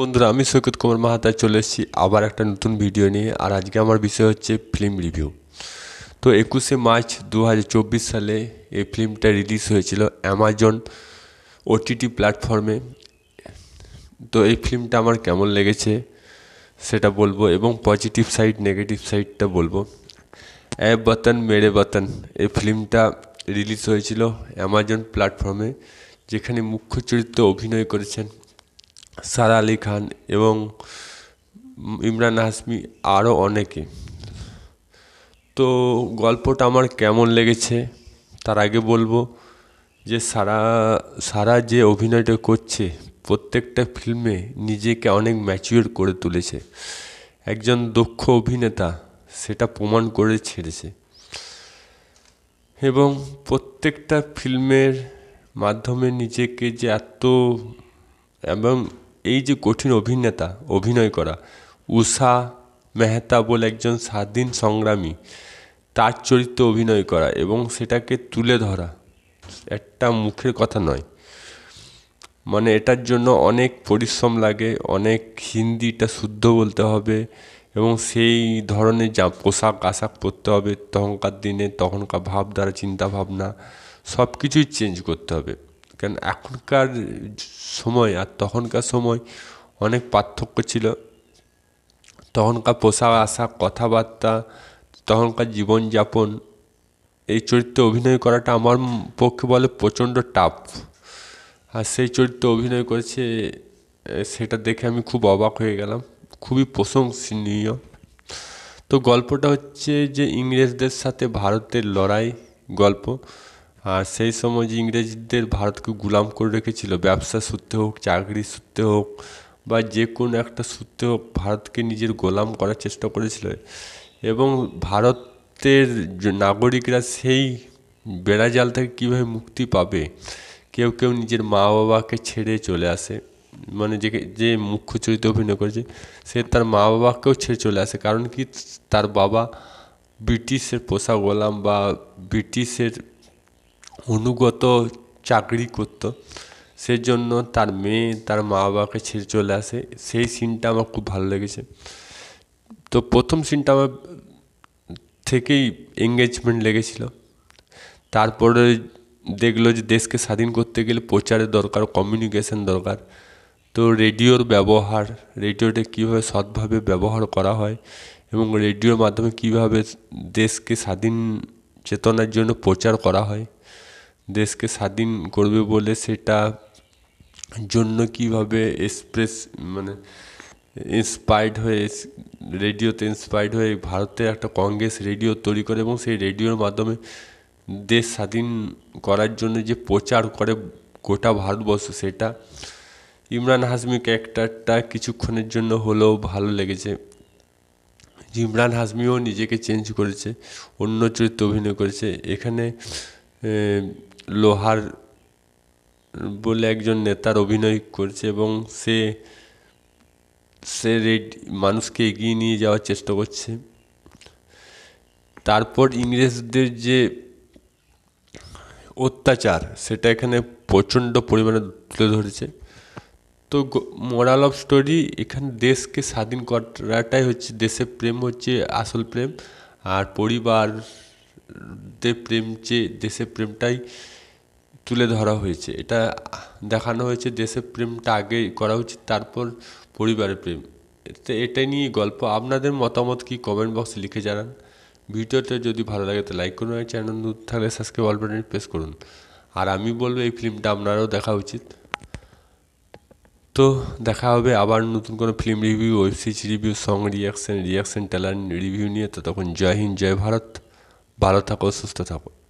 বন্ধুরা আমি সৈকত কুমার মাহাতায় চলে এসেছি আবার একটা নতুন ভিডিও নিয়ে আর আজকে আমার বিষয় হচ্ছে ফিল্ম রিভিউ তো একুশে মার্চ দু সালে এই ফিল্মটা রিলিজ হয়েছিল অ্যামাজন ওটিটি প্ল্যাটফর্মে তো এই ফিল্মটা আমার কেমন লেগেছে সেটা বলবো এবং পজিটিভ সাইড নেগেটিভ সাইডটা বলবো এ বতন মেরে বতন এই ফিল্মটা রিলিজ হয়েছিল অ্যামাজন প্ল্যাটফর্মে যেখানে মুখ্য চরিত্র অভিনয় করেছেন সারা আলি খান এবং ইমরান হাসমি আরও অনেকে তো গল্পটা আমার কেমন লেগেছে তার আগে বলবো যে সারা সারা যে অভিনয়টা করছে প্রত্যেকটা ফিল্মে নিজেকে অনেক ম্যাচিওর করে তুলেছে একজন দক্ষ অভিনেতা সেটা প্রমাণ করে ছেড়েছে এবং প্রত্যেকটা ফিল্মের মাধ্যমে নিজেকে যে এত এবং এই যে কঠিন অভিনেতা অভিনয় করা উষা মেহতা বলে একজন স্বাধীন সংগ্রামী তার চরিত্রে অভিনয় করা এবং সেটাকে তুলে ধরা একটা মুখের কথা নয় মানে এটার জন্য অনেক পরিশ্রম লাগে অনেক হিন্দিটা শুদ্ধ বলতে হবে এবং সেই ধরনের যা পোশাক আশাক পরতে হবে তখনকার দিনে তখনকার ভাবধারা চিন্তা ভাবনা সব কিছুই চেঞ্জ করতে হবে কেন এখনকার সময় আর তখনকার সময় অনেক পার্থক্য ছিল তখনকার পোশাক আশা কথাবার্তা তখনকার জীবনযাপন এই চরিত্রে অভিনয় করাটা আমার পক্ষে বলে প্রচণ্ড টাফ আর সেই চরিত্রে অভিনয় করেছে সেটা দেখে আমি খুব অবাক হয়ে গেলাম খুবই প্রশংসনীয় তো গল্পটা হচ্ছে যে ইংরেজদের সাথে ভারতের লড়াই গল্প আর সেই সময় যে ইংরেজদের ভারতকে গুলাম করে রেখেছিল ব্যবসা সূত্রে হোক চাকরির সূত্রে হোক বা যে কোনো একটা সূত্রে হোক ভারতকে নিজের গোলাম করার চেষ্টা করেছিল এবং ভারতের নাগরিকরা সেই বেড়াজাল থেকে কীভাবে মুক্তি পাবে কেউ কেউ নিজের মা বাবাকে ছেড়ে চলে আসে মানে যে যে মুখ্য চরিত্রে অভিনয় করেছে সে তার মা বাবাকেও ছেড়ে চলে আসে কারণ কি তার বাবা ব্রিটিশের পোষা গোলাম বা ব্রিটিশের অনুগত চাকরি করতো সেজন্য তার মেয়ে তার মা বাবাকে ছেড়ে চলে আসে সেই সিনটা আমার খুব ভালো লেগেছে তো প্রথম সিনটা আমার থেকেই এঙ্গেজমেন্ট লেগেছিল তারপরে দেখলো যে দেশকে স্বাধীন করতে গেলে প্রচারের দরকার কমিউনিকেশন দরকার তো রেডিওর ব্যবহার রেডিওটা কীভাবে সৎভাবে ব্যবহার করা হয় এবং রেডিওর মাধ্যমে কীভাবে দেশকে স্বাধীন চেতনার জন্য প্রচার করা হয় দেশকে স্বাধীন করবে বলে সেটা জন্য কীভাবে এক্সপ্রেস মানে ইন্সপায়ার্ড হয়ে রেডিওতে ইন্সপায়ার্ড হয়ে ভারতের একটা কংগ্রেস রেডিও তৈরি করে এবং সেই রেডিওর মাধ্যমে দেশ স্বাধীন করার জন্য যে প্রচার করে গোটা ভারতবর্ষ সেটা ইমরান হাসমি ক্যারেক্টারটা কিছুক্ষণের জন্য হলেও ভালো লেগেছে ইমরান হাসমিও নিজেকে চেঞ্জ করেছে অন্য চরিত্র অভিনয় করেছে এখানে লোহার বলে একজন নেতার অভিনয় করছে এবং সে সে রেড মানুষকে এগিয়ে নিয়ে যাওয়ার চেষ্টা করছে তারপর ইংরেজদের যে অত্যাচার সেটা এখানে প্রচণ্ড পরিমাণে তুলে ধরেছে তো মোরাল অফ স্টোরি এখানে দেশকে স্বাধীন করাটাই হচ্ছে দেশের প্রেম হচ্ছে আসল প্রেম আর পরিবার প্রেম যে প্রেমটাই তুলে ধরা হয়েছে এটা দেখানো হয়েছে দেশের প্রেমটা আগে করা উচিত তারপর পরিবারের প্রেম তো এটা নিয়ে গল্প আপনাদের মতামত কি কমেন্ট বক্সে লিখে জানান ভিডিওটা যদি ভালো লাগে তো লাইক করুন আর চ্যানেল নতুন থাকলে সাবস্ক্রাইব অল বাটন প্রেস করুন আর আমি বলবো এই ফিল্মটা আপনারও দেখা উচিত তো দেখা হবে আবার নতুন কোনো film review web series review song reaction reaction talent review নিয়ে তো তখন জয় হিন্দ জয় Bharat Bale-Terrorist ist der Terror